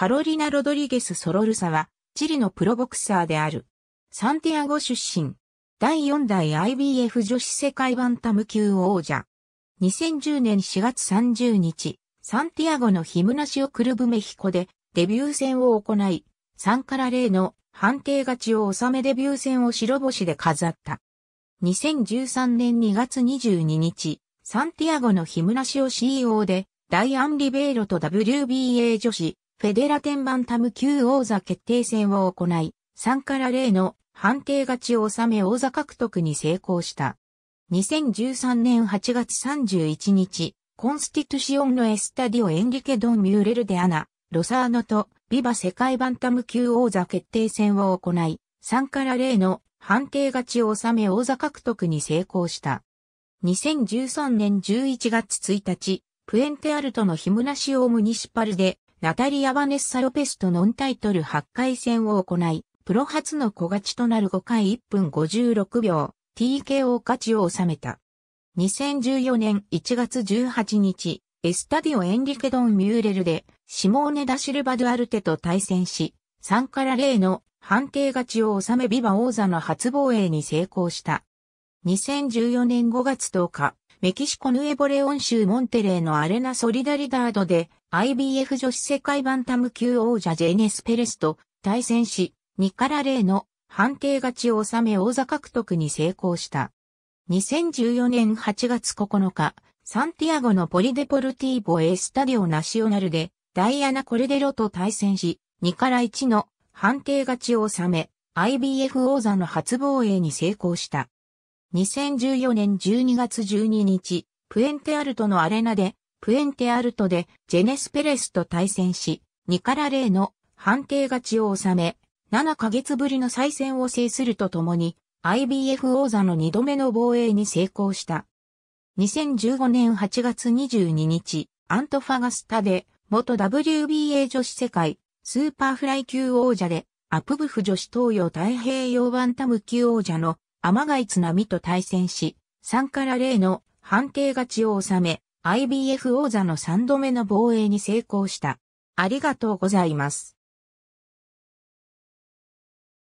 カロリナ・ロドリゲス・ソロルサは、チリのプロボクサーである。サンティアゴ出身。第4代 IBF 女子世界バンタム級王者。2010年4月30日、サンティアゴのヒムナシオ・クルブメヒコでデビュー戦を行い、3から0の判定勝ちを収めデビュー戦を白星で飾った。2013年2月22日、サンティアゴのヒムナシオ CEO で、ダイアン・リベイロと WBA 女子フェデラテンバンタム級王座決定戦を行い、3から0の判定勝ちを収め王座獲得に成功した。2013年8月31日、コンスティトシオンのエスタディオ・エンリケ・ドン・ミューレル・デ・アナ、ロサーノとビバ世界バンタム級王座決定戦を行い、3から0の判定勝ちを収め王座獲得に成功した。2013年11月1日、プエンテアルトのヒムナシオ・ムニシパルでナタリア・バネッサ・ロペスとノンタイトル8回戦を行い、プロ初の小勝ちとなる5回1分56秒、TKO 勝ちを収めた。2014年1月18日、エスタディオ・エンリケドン・ミューレルで、シモーネ・ダ・シルバ・ドゥアルテと対戦し、3から0の判定勝ちを収めビバ王座の初防衛に成功した。2014年5月10日、メキシコヌエボレオン州モンテレーのアレナ・ソリダリダードで、IBF 女子世界バンタム級王者ジェネス・ペレスと対戦し、2から0の判定勝ちを収め王座獲得に成功した。2014年8月9日、サンティアゴのポリデポルティーボ・エスタディオ・ナシオナルで、ダイアナ・コルデロと対戦し、2から1の判定勝ちを収め、IBF 王座の初防衛に成功した。2014年12月12日、プエンテアルトのアレナで、プエンテアルトでジェネスペレスと対戦し、2から0の判定勝ちを収め、7ヶ月ぶりの再戦を制するとともに、IBF 王座の2度目の防衛に成功した。2015年8月22日、アントファガスタで、元 WBA 女子世界、スーパーフライ級王者で、アプブフ女子東洋太平洋バンタム級王者の、アマガイツナミと対戦し、3から0の判定勝ちを収め、IBF 王座の3度目の防衛に成功した。ありがとうございます。